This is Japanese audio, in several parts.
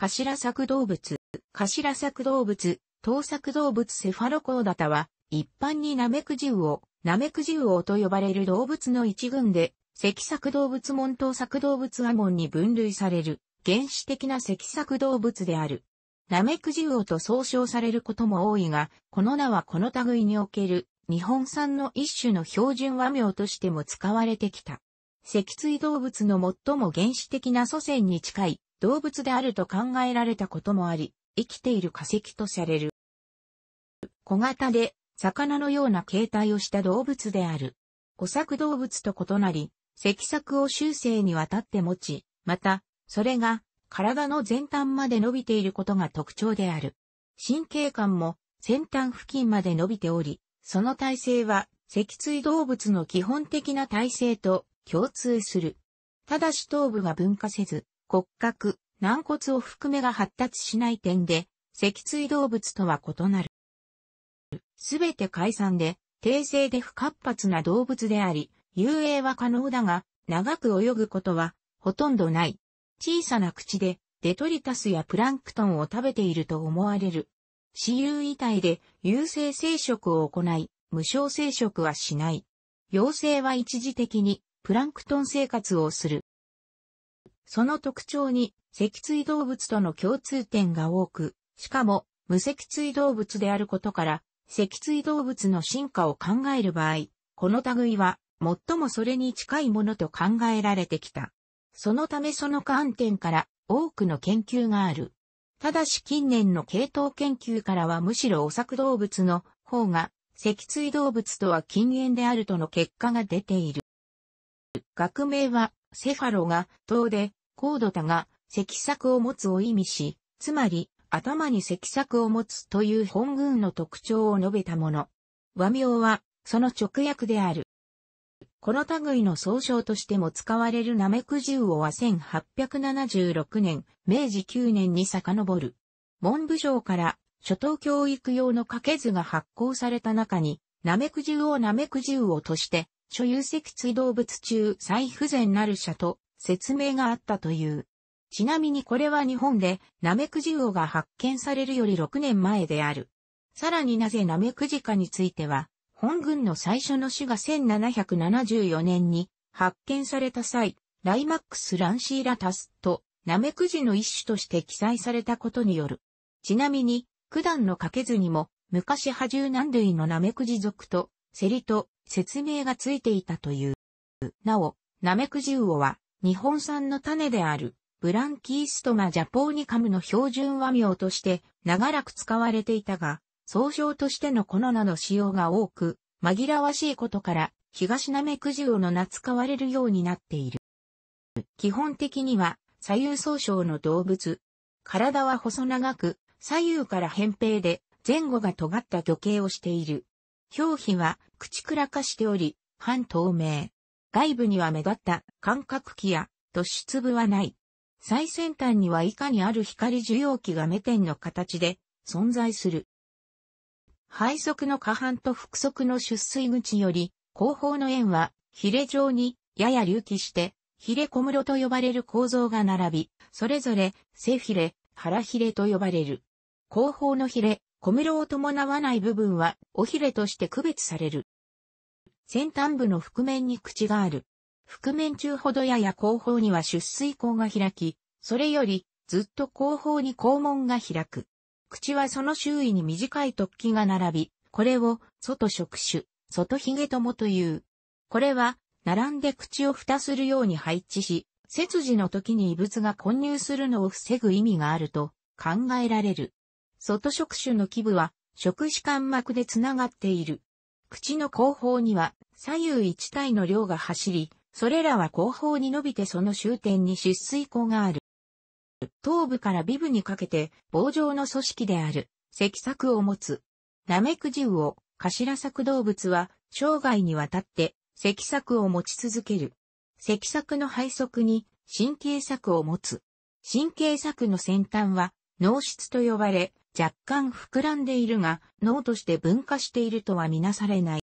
頭作動物、頭作動物、頭作動物セファロコーダタは、一般にナメクジウオ、ナメクジウオと呼ばれる動物の一群で、脊索動物門頭作動物モンに分類される、原始的な脊索動物である。ナメクジウオと総称されることも多いが、この名はこの類における日本産の一種の標準和名としても使われてきた。脊椎動物の最も原始的な祖先に近い動物であると考えられたこともあり、生きている化石とされる。小型で魚のような形態をした動物である。小作動物と異なり、脊索を修正にわたって持ち、また、それが体の前端まで伸びていることが特徴である。神経管も先端付近まで伸びており、その体勢は脊椎動物の基本的な体勢と共通する。ただし頭部が分化せず、骨格、軟骨を含めが発達しない点で、脊椎動物とは異なる。すべて解散で、訂性で不活発な動物であり、遊泳は可能だが、長く泳ぐことは、ほとんどない。小さな口で、デトリタスやプランクトンを食べていると思われる。死有遺体で、有性生殖を行い、無償生殖はしない。妖精は一時的に、プランクトン生活をする。その特徴に脊椎動物との共通点が多く、しかも無脊椎動物であることから、脊椎動物の進化を考える場合、この類は最もそれに近いものと考えられてきた。そのためその観点から多くの研究がある。ただし近年の系統研究からはむしろお作動物の方が脊椎動物とは禁煙であるとの結果が出ている。学名はセファロが等で高度多が、積作を持つを意味し、つまり、頭に積作を持つという本軍の特徴を述べたもの。和名は、その直訳である。この類の総称としても使われるナメクジウオは1876年、明治9年に遡る。文部省から初等教育用の掛け図が発行された中に、ナメクジウオナメクジウオとして、所有脊椎動物中最不全なる者と説明があったという。ちなみにこれは日本でナメクジウオが発見されるより6年前である。さらになぜナメクジかについては、本軍の最初の種が1774年に発見された際、ライマックス・ランシーラタスとナメクジの一種として記載されたことによる。ちなみに、九段のかけずにも昔波獣南類のナメクジ族とセリと説明がついていたという。なお、ナメクジウオは日本産の種であるブランキーストがジャポーニカムの標準和名として長らく使われていたが、総称としてのコのナの使用が多く、紛らわしいことから東なめくじオの名使われるようになっている。基本的には左右総称の動物。体は細長く、左右から扁平で、前後が尖った魚形をしている。表皮は、口くらかしており、半透明。外部には目立った感覚器や突出部はない。最先端には以下にある光受容器が目点の形で存在する。背側の下半と腹側の出水口より後方の円はヒレ状にやや隆起してヒレ小室と呼ばれる構造が並び、それぞれ背ヒレ、腹ヒレと呼ばれる。後方のヒレ、小室を伴わない部分はおヒレとして区別される。先端部の覆面に口がある。覆面中ほどやや後方には出水口が開き、それよりずっと後方に肛門が開く。口はその周囲に短い突起が並び、これを外触手、外髭ともという。これは、並んで口を蓋するように配置し、切除の時に異物が混入するのを防ぐ意味があると考えられる。外触手の基部は、触手間膜でつながっている。口の後方には左右一体の量が走り、それらは後方に伸びてその終点に出水口がある。頭部から尾部にかけて棒状の組織である、石作を持つ。ナメクジウオ、頭作動物は生涯にわたって石作を持ち続ける。石作の背側に神経作を持つ。神経作の先端は脳質と呼ばれ、若干膨らんでいるが、脳として分化しているとはみなされない。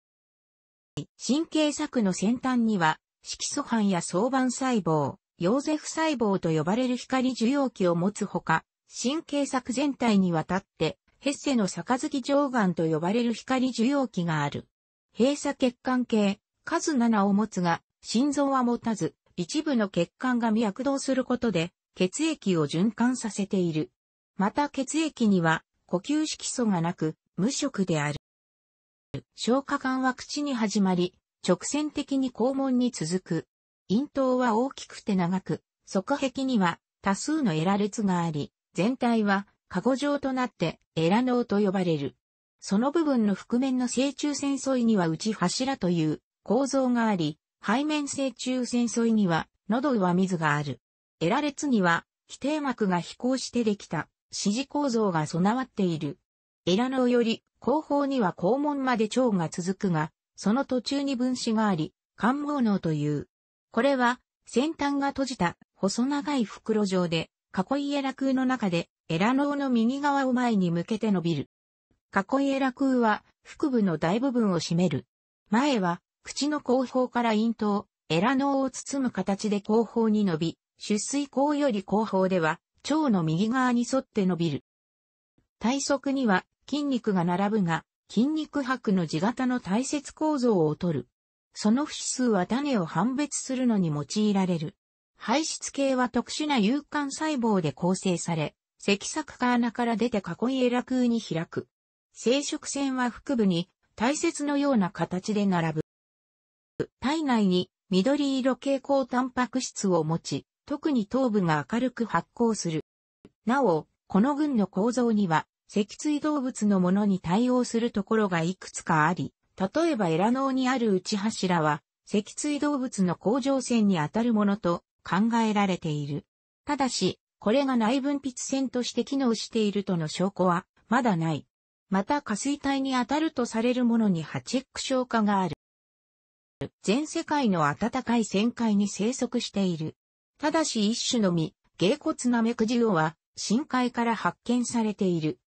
神経作の先端には、色素斑や相板細胞、ヨーゼフ細胞と呼ばれる光受容器を持つほか、神経作全体にわたって、ヘッセの杯上眼と呼ばれる光受容器がある。閉鎖血管系、数7を持つが、心臓は持たず、一部の血管が脈動することで、血液を循環させている。また血液には、呼吸色素がなく、無色である。消化管は口に始まり、直線的に肛門に続く。咽頭は大きくて長く、側壁には多数のエラ列があり、全体はカゴ状となってエラ脳と呼ばれる。その部分の覆面の正中線沿いには内柱という構造があり、背面正中線沿いには喉上水がある。エラ列には規定膜が飛行してできた支持構造が備わっている。エラ脳より後方には肛門まで腸が続くが、その途中に分子があり、肝毛脳という。これは、先端が閉じた細長い袋状で、囲いエラ空の中で、エラ脳の右側を前に向けて伸びる。囲いエラ空は、腹部の大部分を占める。前は、口の後方から咽頭、エラ脳を包む形で後方に伸び、出水口より後方では、腸の右側に沿って伸びる。体側には筋肉が並ぶが、筋肉白の地型の大切構造をとる。その不指数は種を判別するのに用いられる。排出系は特殊な有感細胞で構成され、脊索か穴から出て囲いエラ空に開く。生殖腺は腹部に大切のような形で並ぶ。体内に緑色蛍光タンパク質を持ち、特に頭部が明るく発光する。なお、この群の構造には脊椎動物のものに対応するところがいくつかあり、例えばエラ脳にある内柱は、脊椎動物の甲状腺にあたるものと考えられている。ただし、これが内分泌腺として機能しているとの証拠は、まだない。また、下垂体にあたるとされるものにハチック消化がある。全世界の暖かい旋回に生息している。ただし一種のみ、芸骨ナメクジオは、深海から発見されている。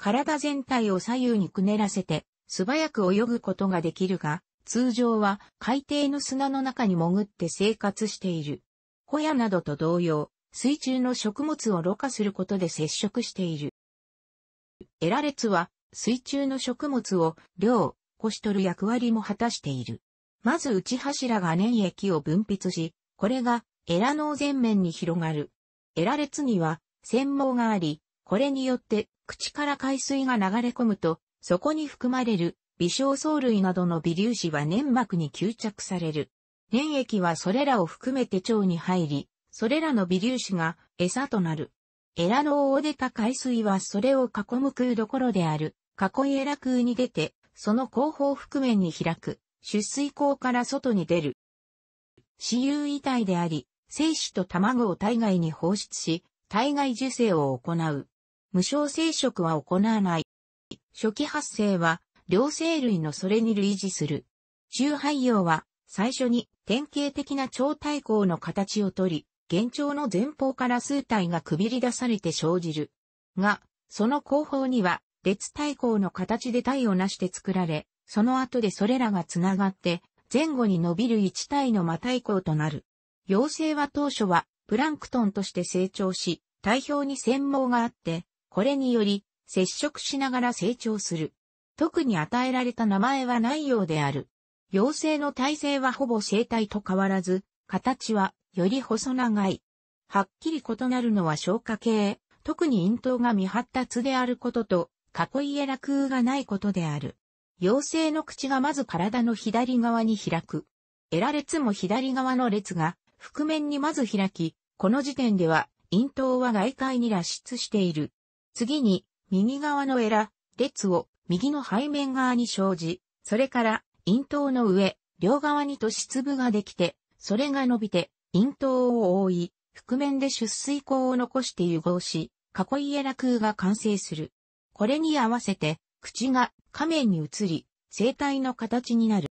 体全体を左右にくねらせて、素早く泳ぐことができるが、通常は海底の砂の中に潜って生活している。小屋などと同様、水中の食物をろ過することで接触している。エラ列は水中の食物を量、こし取る役割も果たしている。まず内柱が粘液を分泌し、これがエラ脳全面に広がる。エラ列には繊毛があり、これによって口から海水が流れ込むと、そこに含まれる微小藻類などの微粒子は粘膜に吸着される。粘液はそれらを含めて腸に入り、それらの微粒子が餌となる。エラの大出た海水はそれを囲む空どころである、囲いエラ空に出て、その後方覆面に開く、出水口から外に出る。私有遺体であり、精子と卵を体外に放出し、体外受精を行う。無償生殖は行わない。初期発生は、両生類のそれに類似する。中排葉は、最初に典型的な超対抗の形をとり、現状の前方から数体がくびり出されて生じる。が、その後方には、列対抗の形で体を成して作られ、その後でそれらがつながって、前後に伸びる一体の魔対抗となる。妖精は当初は、プランクトンとして成長し、体表に専門があって、これにより、接触しながら成長する。特に与えられた名前はないようである。妖精の体勢はほぼ生体と変わらず、形はより細長い。はっきり異なるのは消化系、特に咽頭が未発達であることと、囲いへ落空がないことである。妖精の口がまず体の左側に開く。エラ列も左側の列が、覆面にまず開き、この時点では、咽頭は外界に脱出している。次に、右側のエラ、列を右の背面側に生じ、それから、咽頭の上、両側に都市粒ができて、それが伸びて、咽頭を覆い、覆面で出水口を残して融合し、囲いエラ空が完成する。これに合わせて、口が下面に移り、生体の形になる。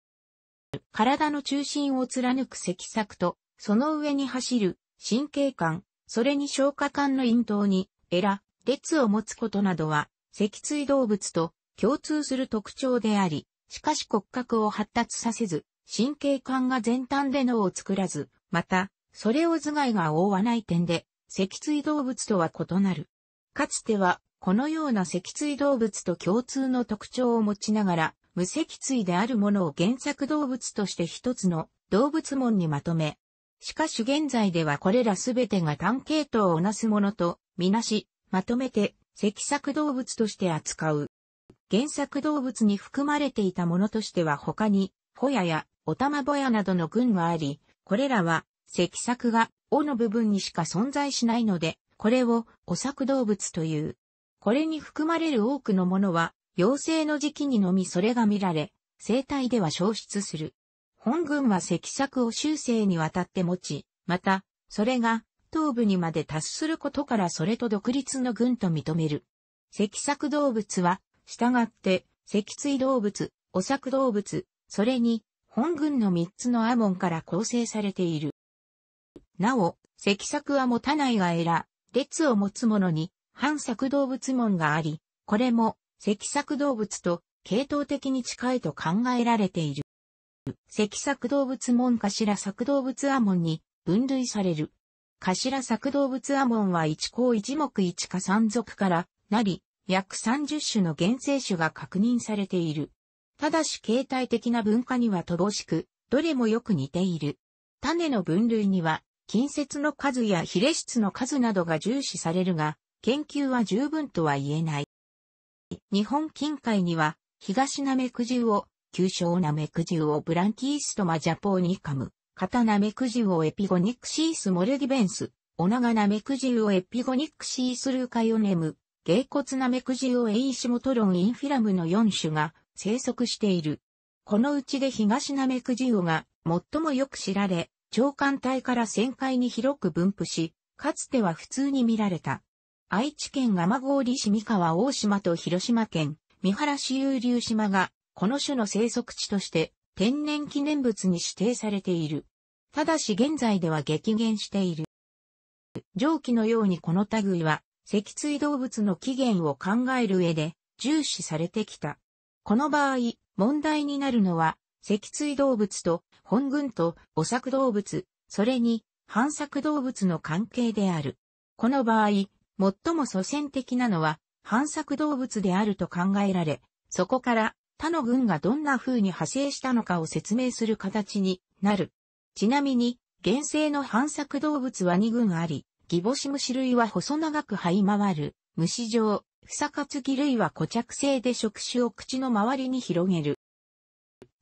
体の中心を貫く脊索と、その上に走る神経管、それに消化管の咽頭に、エラ、列を持つことなどは、脊椎動物と共通する特徴であり、しかし骨格を発達させず、神経管が前端で脳を作らず、また、それを頭蓋が覆わない点で、脊椎動物とは異なる。かつては、このような脊椎動物と共通の特徴を持ちながら、無脊椎であるものを原作動物として一つの動物門にまとめ、しかし現在ではこれらすべてが単系統をなすものとみなし、まとめて、脊索動物として扱う。原作動物に含まれていたものとしては他に、ホヤやオタマボヤなどの群があり、これらは、脊索が、尾の部分にしか存在しないので、これを、お作動物という。これに含まれる多くのものは、幼生の時期にのみそれが見られ、生態では消失する。本群は脊索を終生にわたって持ち、また、それが、頭部にまで達することからそれと独立の軍と認める。脊索動物は、従って、脊椎動物、お作動物、それに、本群の3つのアモンから構成されている。なお、脊索は持たないがエラ、列を持つ者に、反作動物門があり、これも、脊索動物と、系統的に近いと考えられている。脊索動物門頭作動物アモンに分類される。頭作動物アモンは一項一目一科三族からなり、約30種の原生種が確認されている。ただし形態的な文化には乏しく、どれもよく似ている。種の分類には、近接の数や比例質の数などが重視されるが、研究は十分とは言えない。日本近海には、東ナメクジウオ、旧称ナメクジウオブランキーストマジャポーニカム、カナメクジウオエピゴニクシースモルディベンス、ナガナメクジウオエピゴニクシースルーカヨネム、ゲコツナメクジウオエイシモトロンインフィラムの4種が生息している。このうちで東ナメクジオが最もよく知られ、長官帯から旋回に広く分布し、かつては普通に見られた。愛知県蒲郡市三河大島と広島県三原市有流島がこの種の生息地として天然記念物に指定されている。ただし現在では激減している。上記のようにこの類は、脊椎動物の起源を考える上で、重視されてきた。この場合、問題になるのは、脊椎動物と本群と母作動物、それに反作動物の関係である。この場合、最も祖先的なのは反作動物であると考えられ、そこから他の軍がどんな風に派生したのかを説明する形になる。ちなみに、原生の反作動物は2群あり、ギボシムシ類は細長く這い回る、虫状、フサカツギ類は固着性で触手を口の周りに広げる。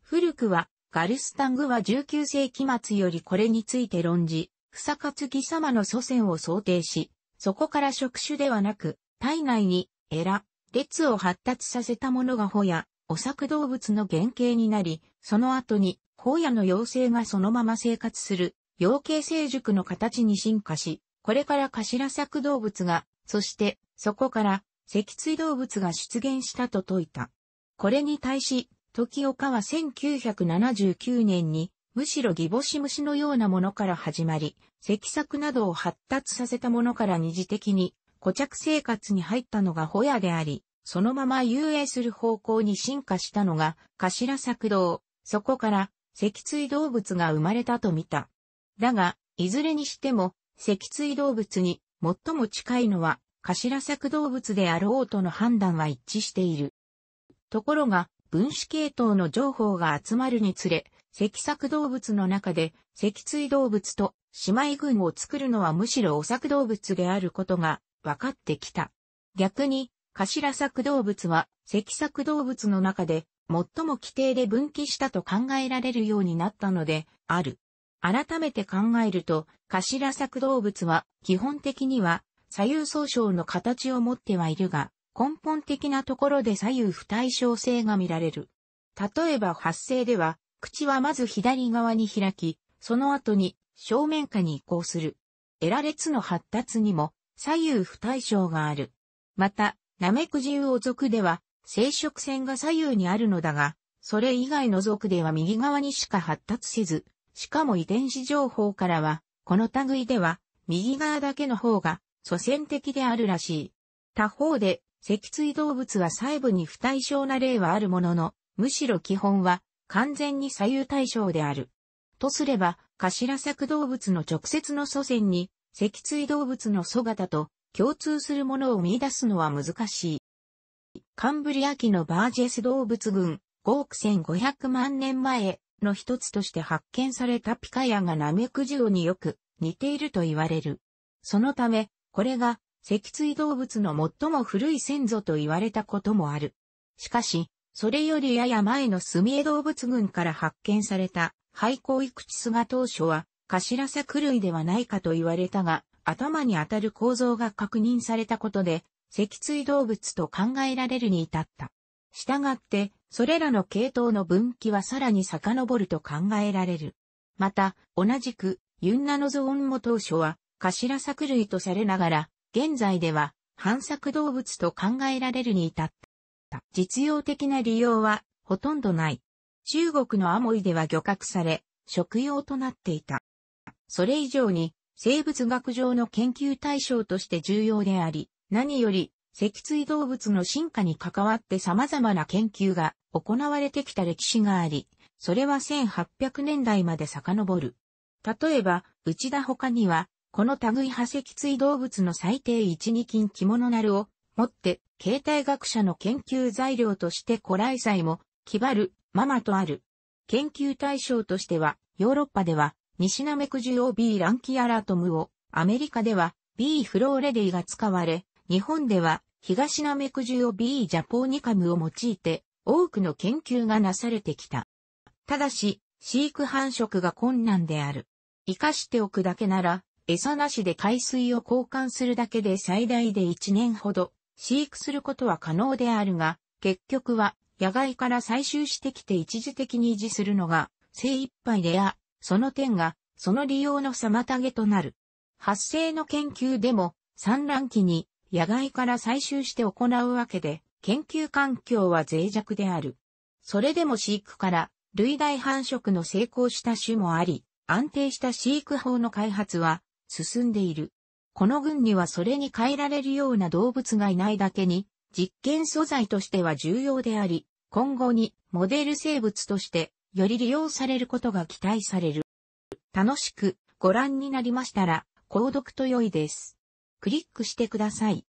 古くは、ガルスタングは19世紀末よりこれについて論じ、フサカツギ様の祖先を想定し、そこから触手ではなく、体内に、エラ、列を発達させたものがホや、お作動物の原型になり、その後に、荒野の妖精がそのまま生活する、養精成熟の形に進化し、これから頭作動物が、そして、そこから、脊椎動物が出現したと説いた。これに対し、時岡は1979年に、むしろギボシムシのようなものから始まり、脊索などを発達させたものから二次的に、固着生活に入ったのがホヤであり、そのまま遊泳する方向に進化したのが、頭作動、そこから、脊椎動物が生まれたと見た。だが、いずれにしても、脊椎動物に最も近いのは、頭作動物であろうとの判断は一致している。ところが、分子系統の情報が集まるにつれ、脊索動物の中で、脊椎動物と姉妹群を作るのはむしろお作動物であることが分かってきた。逆に、頭作動物は、脊作動物の中で、最も規定で分岐したと考えられるようになったので、ある。改めて考えると、頭作動物は、基本的には、左右相称の形を持ってはいるが、根本的なところで左右不対称性が見られる。例えば発生では、口はまず左側に開き、その後に正面下に移行する。エラ列の発達にも左右不対称がある。また、ナメクジウオ族では、生殖腺が左右にあるのだが、それ以外の族では右側にしか発達せず、しかも遺伝子情報からは、この類では、右側だけの方が、祖先的であるらしい。他方で、脊椎動物は細部に不対称な例はあるものの、むしろ基本は、完全に左右対称である。とすれば、頭作動物の直接の祖先に、脊椎動物の祖型と共通するものを見出すのは難しい。カンブリア紀のバージェス動物群、5億1500万年前の一つとして発見されたピカヤがナメクジオによく似ていると言われる。そのため、これが脊椎動物の最も古い先祖と言われたこともある。しかし、それよりやや前のスミエ動物群から発見された、廃校イクチスが当初は、頭作類ではないかと言われたが、頭に当たる構造が確認されたことで、脊椎動物と考えられるに至った。従って、それらの系統の分岐はさらに遡ると考えられる。また、同じく、ユンナノゾオンも当初は、頭作類とされながら、現在では、反作動物と考えられるに至った。実用的な利用は、ほとんどない。中国のアモイでは漁獲され、食用となっていた。それ以上に、生物学上の研究対象として重要であり、何より、脊椎動物の進化に関わって様々な研究が行われてきた歴史があり、それは1800年代まで遡る。例えば、内田他には、この類派脊椎動物の最低1、2筋着物なるを持って、形態学者の研究材料として古来祭も、キバル、ママとある。研究対象としては、ヨーロッパでは、西ナメクジオ B ランキアラトムを、アメリカでは B フローレディが使われ、日本では東ナメクジオ B ジャポーニカムを用いて、多くの研究がなされてきた。ただし、飼育繁殖が困難である。生かしておくだけなら、餌なしで海水を交換するだけで最大で1年ほど、飼育することは可能であるが、結局は野外から採集してきて一時的に維持するのが精一杯であその点が、その利用の妨げとなる。発生の研究でも、産卵期に野外から採集して行うわけで、研究環境は脆弱である。それでも飼育から類大繁殖の成功した種もあり、安定した飼育法の開発は進んでいる。この群にはそれに変えられるような動物がいないだけに、実験素材としては重要であり、今後にモデル生物としてより利用されることが期待される。楽しくご覧になりましたら、購読と良いです。クリックしてください。